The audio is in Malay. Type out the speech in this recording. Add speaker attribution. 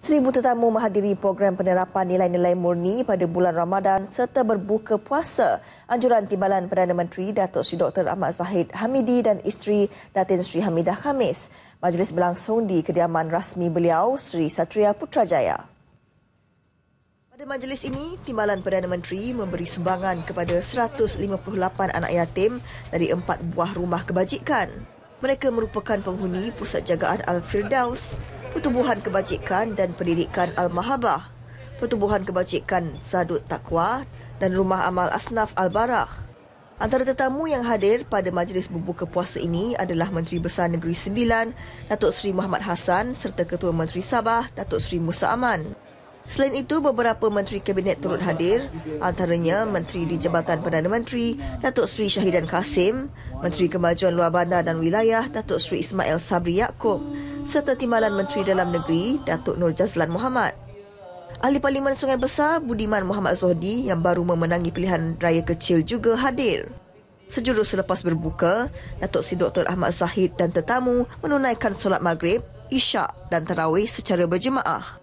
Speaker 1: Seribu tetamu menghadiri program penerapan nilai-nilai murni pada bulan Ramadan serta berbuka puasa. Anjuran Timbalan Perdana Menteri Datuk Seri Dr. Ahmad Zahid Hamidi dan isteri Datin Sri Hamidah Khamis. Majlis berlangsung di kediaman rasmi beliau, Sri Satria Putrajaya. Pada majlis ini, Timbalan Perdana Menteri memberi sumbangan kepada 158 anak yatim dari empat buah rumah kebajikan. Mereka merupakan penghuni Pusat Jagaan Al-Firdaus, Pertubuhan Kebajikan dan Pendidikan Al-Mahabah, Pertubuhan Kebajikan Zadud Taqwa dan Rumah Amal Asnaf Al-Barah. Antara tetamu yang hadir pada majlis berbuka puasa ini adalah Menteri Besar Negeri Sembilan, Datuk Seri Muhammad Hassan serta Ketua Menteri Sabah, Datuk Seri Musa Aman. Selain itu, beberapa menteri kabinet turut hadir, antaranya Menteri di Jabatan Perdana Menteri, Datuk Seri Syahidan Kasim, Menteri Kemajuan Luar Bandar dan Wilayah, Datuk Seri Ismail Sabri Yaakob, serta Timbalan Menteri Dalam Negeri, Datuk Nur Jazlan Muhammad. Ahli Parlimen Sungai Besar, Budiman Muhammad Zohdi yang baru memenangi pilihan raya kecil juga hadir. Sejurus selepas berbuka, Datuk Si Dr. Ahmad Zahid dan tetamu menunaikan solat maghrib, isyak dan tarawih secara berjemaah.